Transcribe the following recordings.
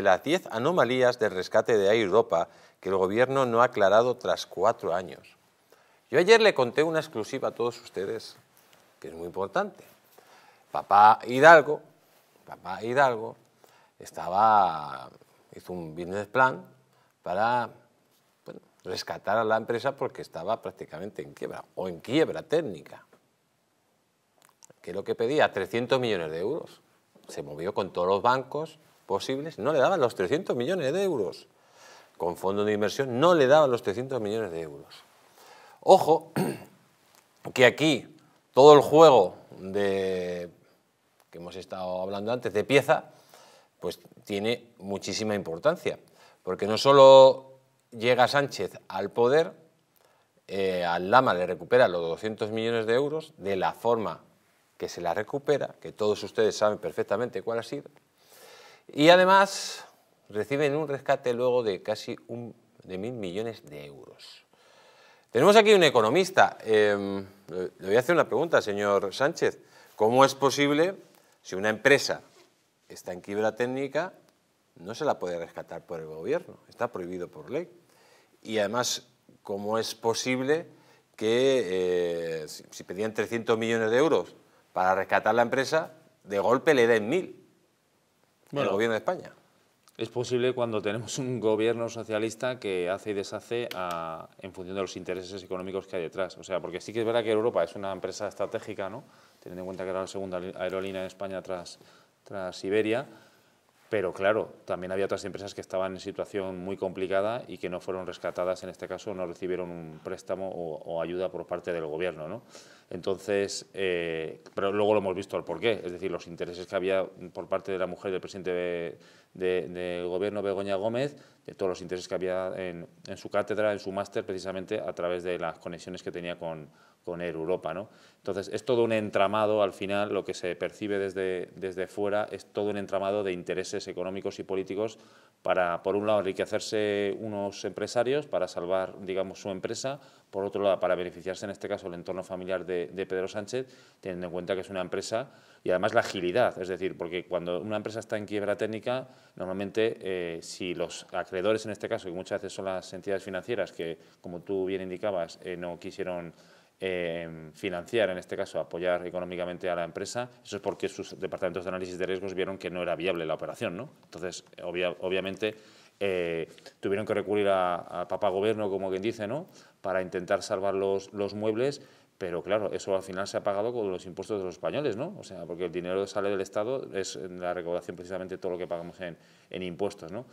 Las 10 anomalías del rescate de Air Europa que el gobierno no ha aclarado tras cuatro años. Yo ayer le conté una exclusiva a todos ustedes, que es muy importante. Papá Hidalgo, papá Hidalgo, estaba, hizo un business plan para rescatar a la empresa porque estaba prácticamente en quiebra, o en quiebra técnica. Que es lo que pedía? 300 millones de euros. Se movió con todos los bancos, posibles, no le daban los 300 millones de euros. Con fondo de inversión no le daban los 300 millones de euros. Ojo, que aquí todo el juego de, que hemos estado hablando antes de pieza, pues tiene muchísima importancia. Porque no solo llega Sánchez al poder, eh, al Lama le recupera los 200 millones de euros de la forma que se la recupera, que todos ustedes saben perfectamente cuál ha sido, y además reciben un rescate luego de casi un, de mil millones de euros. Tenemos aquí un economista. Em, le voy a hacer una pregunta, señor Sánchez. ¿Cómo es posible, si una empresa está en quiebra técnica, no se la puede rescatar por el gobierno? Está prohibido por ley. Y además, ¿cómo es posible que eh, si, si pedían 300 millones de euros para rescatar la empresa, de golpe le den mil? bueno, gobierno de España. Es posible cuando tenemos un gobierno socialista que hace y deshace en función de los intereses económicos que hay detrás. O sea, porque sí que es verdad que Europa es una empresa estratégica, ¿no? teniendo en cuenta que era la segunda aerolínea de España tras, tras Iberia, pero claro, también había otras empresas que estaban en situación muy complicada y que no fueron rescatadas, en este caso no recibieron un préstamo o, ayuda por parte del gobierno. Entonces, eh, pero luego lo hemos visto el porqué, es decir, los intereses que había por parte de la mujer del presidente del gobierno, Begoña Gómez, de todos los intereses que había en su cátedra, en su máster, precisamente a través de las conexiones que tenía con, con Europa. ¿no? Entonces, es todo un entramado, al final, lo que se percibe desde, desde fuera, es todo un entramado de intereses económicos y políticos para, por un lado, enriquecerse unos empresarios, para salvar, digamos, su empresa, por otro lado, para beneficiarse, en este caso, el entorno familiar de, Pedro Sánchez, teniendo en cuenta que es una empresa, y además la agilidad, es decir, porque cuando una empresa está en quiebra técnica, normalmente, eh, si los acreedores, en este caso, que muchas veces son las entidades financieras, que, como tú bien indicabas, eh, no quisieron Em, financiar, en este caso apoyar económicamente a la empresa, eso es porque sus departamentos de análisis de riesgos vieron que no era viable la operación. ¿no? Entonces, obviamente, eh, tuvieron que recurrir a, a, gobierno, como quien dice, ¿no? para intentar salvar los, muebles, pero claro, eso al final se ha pagado con los impuestos de los españoles, ¿no? O sea, porque el dinero sale del Estado, es la recaudación precisamente todo lo que pagamos en, en impuestos, ¿no?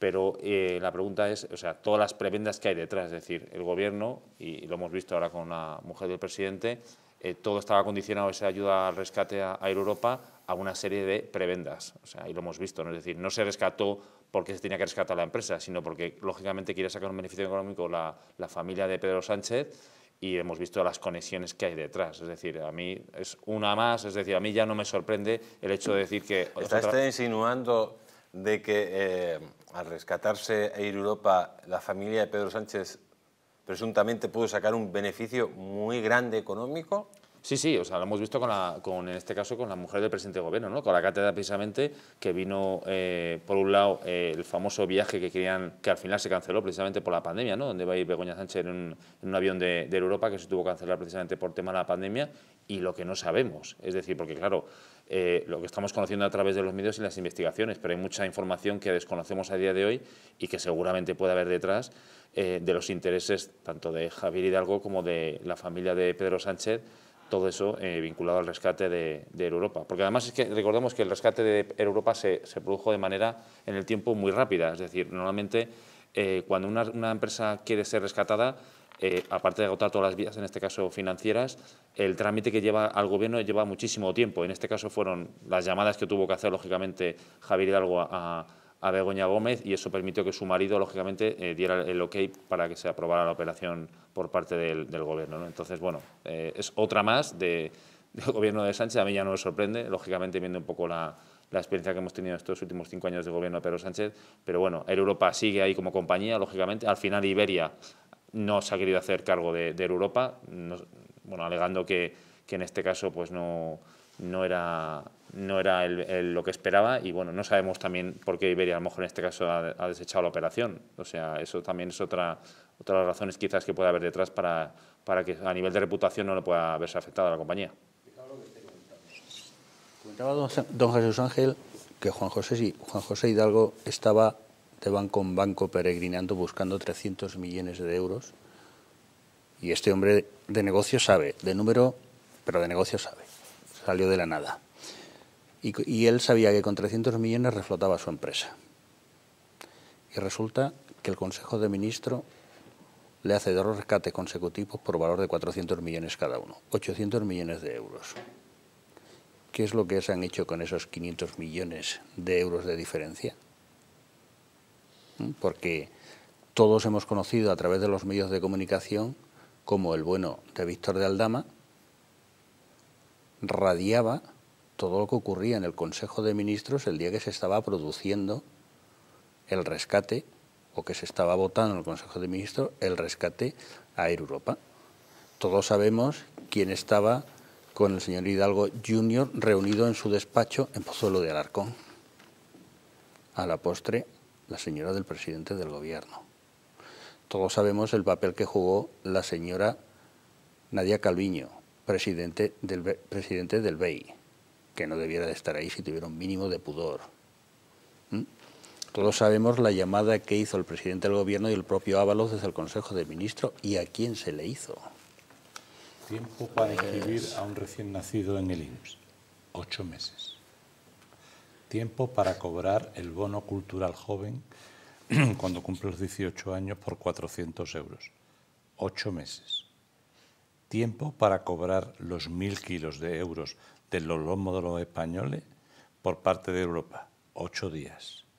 pero eh, la pregunta es, o sea, todas las prebendas que hay detrás, es decir, el gobierno, y lo hemos visto ahora con la mujer del presidente, eh, todo estaba condicionado, esa ayuda al rescate a, Europa, a una serie de prebendas, o sea, ahí lo hemos visto, ¿no? es decir, no se rescató porque se tenía que rescatar la empresa, sino porque, lógicamente, quiere sacar un beneficio económico la, familia de Pedro Sánchez, y hemos visto las conexiones que hay detrás. Es decir, a mí es una más, es decir, a mí ya no me sorprende el hecho de decir que... ¿Está este insinuando de que eh, al rescatarse e ir a Europa, la familia de Pedro Sánchez presuntamente pudo sacar un beneficio muy grande económico. Sí, sí, o sea, lo hemos visto con, en este caso con la mujer del presidente gobierno, ¿no? con la cátedra precisamente que vino, eh, por un lado, eh, el famoso viaje que querían, que al final se canceló precisamente por la pandemia, ¿no? donde va a ir Begoña Sánchez en un, avión de, Europa que se tuvo que cancelar precisamente por tema de la pandemia y lo que no sabemos, es decir, porque claro, eh, lo que estamos conociendo a través de los medios y las investigaciones, pero hay mucha información que desconocemos a día de hoy y que seguramente puede haber detrás de los intereses tanto de Javier Hidalgo como de la familia de Pedro Sánchez todo eso eh, vinculado al rescate de, Europa. Porque además es que recordemos que el rescate de Europa se, produjo de manera en el tiempo muy rápida. Es decir, normalmente eh, cuando una, empresa quiere ser rescatada, eh, aparte de agotar todas las vías, en este caso financieras, el trámite que lleva al Gobierno lleva muchísimo tiempo. En este caso fueron las llamadas que tuvo que hacer, lógicamente, Javier Hidalgo a a Begoña Gómez y eso permitió que su marido, lógicamente, eh, diera el ok para que se aprobara la operación por parte del, Gobierno. Entonces, bueno, eh, es otra más del Gobierno de Sánchez. A mí ya no me sorprende, lógicamente, viendo un poco la, experiencia que hemos tenido estos últimos cinco años de Gobierno de Pedro Sánchez. Pero bueno, Air Europa sigue ahí como compañía, lógicamente. Al final, Iberia no se ha querido hacer cargo de, Europa, bueno, alegando que, que en este caso pues no no era, no era lo que esperaba y bueno, no sabemos también por qué Iberia a lo mejor en este caso ha, desechado la operación. O sea, eso también es otra, otra de las razones quizás que pueda haber detrás para, para que a nivel de reputación no le pueda haberse afectado a la compañía. Comentaba don, don Jesús Ángel que Juan José, sí, Juan José Hidalgo estaba de banco en banco peregrinando buscando 300 millones de euros y este hombre de negocio sabe, de número, pero de negocio sabe salió de la nada. Y, él sabía que con 300 millones reflotaba su empresa. Y resulta que el Consejo de Ministros le hace dos rescates consecutivos por valor de 400 millones cada uno, 800 millones de euros. ¿Qué es lo que se han hecho con esos 500 millones de euros de diferencia? ¿Mm? Porque todos hemos conocido a través de los medios de comunicación como el bueno de Víctor de Aldama, radiaba todo lo que ocurría en el Consejo de Ministros el día que se estaba produciendo el rescate, o que se estaba votando en el Consejo de Ministros, el rescate a Air Europa. Todos sabemos quién estaba con el señor Hidalgo Junior reunido en su despacho en Pozuelo de Alarcón. A la postre, la señora del presidente del gobierno. Todos sabemos el papel que jugó la señora Nadia Calviño, presidente del, presidente del BEI, que no debiera de estar ahí si tuviera un mínimo de pudor. ¿Mm? Todos sabemos la llamada que hizo el presidente del gobierno y el propio Ábalos desde el Consejo de Ministros y a quién se le hizo. Tiempo para inscribir a un recién nacido en el IMSS. Ocho meses. Tiempo para cobrar el bono cultural joven cuando cumple los 18 años por 400 euros. Ocho meses tiempo para cobrar los mil kilos de euros de los lomos de los españoles por parte de Europa. Ocho días.